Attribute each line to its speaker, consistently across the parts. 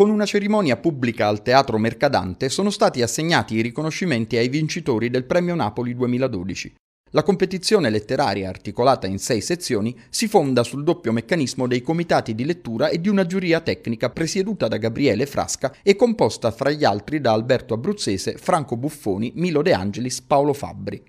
Speaker 1: con una cerimonia pubblica al Teatro Mercadante sono stati assegnati i riconoscimenti ai vincitori del Premio Napoli 2012. La competizione letteraria, articolata in sei sezioni, si fonda sul doppio meccanismo dei comitati di lettura e di una giuria tecnica presieduta da Gabriele Frasca e composta fra gli altri da Alberto Abruzzese, Franco Buffoni, Milo De Angelis, Paolo Fabbri.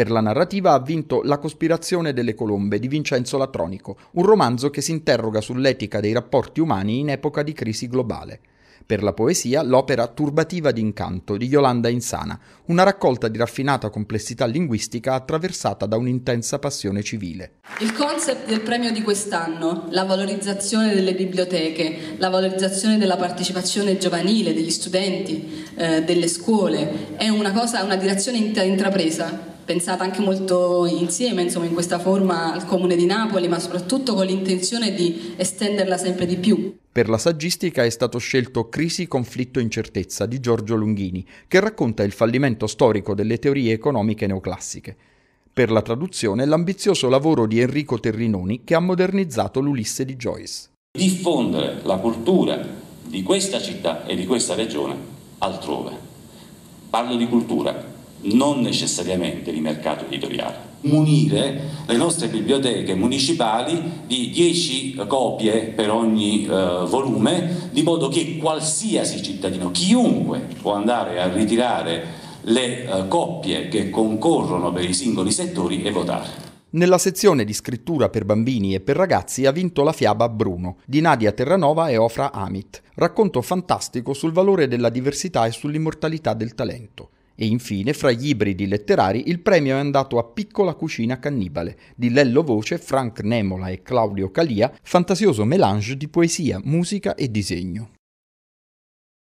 Speaker 1: Per la narrativa ha vinto La cospirazione delle colombe di Vincenzo Latronico, un romanzo che si interroga sull'etica dei rapporti umani in epoca di crisi globale. Per la poesia l'opera Turbativa d'incanto di Yolanda Insana, una raccolta di raffinata complessità linguistica attraversata da un'intensa passione civile.
Speaker 2: Il concept del premio di quest'anno, la valorizzazione delle biblioteche, la valorizzazione della partecipazione giovanile degli studenti, eh, delle scuole, è una, cosa, una direzione intrapresa pensata anche molto insieme insomma, in questa forma al Comune di Napoli, ma soprattutto con l'intenzione di estenderla sempre di più.
Speaker 1: Per la saggistica è stato scelto Crisi, conflitto, incertezza di Giorgio Lunghini, che racconta il fallimento storico delle teorie economiche neoclassiche. Per la traduzione, l'ambizioso lavoro di Enrico Terrinoni che ha modernizzato l'Ulisse di Joyce. Diffondere
Speaker 3: la cultura di questa città e di questa regione altrove. Parlo di cultura non necessariamente di mercato editoriale. Munire le nostre biblioteche municipali di 10 copie per ogni eh, volume, di modo che qualsiasi cittadino, chiunque può andare a ritirare le eh, coppie che concorrono per i singoli settori e votare.
Speaker 1: Nella sezione di scrittura per bambini e per ragazzi ha vinto la fiaba Bruno di Nadia Terranova e Ofra Amit, racconto fantastico sul valore della diversità e sull'immortalità del talento. E infine, fra gli ibridi letterari, il premio è andato a Piccola cucina cannibale di Lello Voce, Frank Nemola e Claudio Calia, fantasioso melange di poesia, musica e disegno.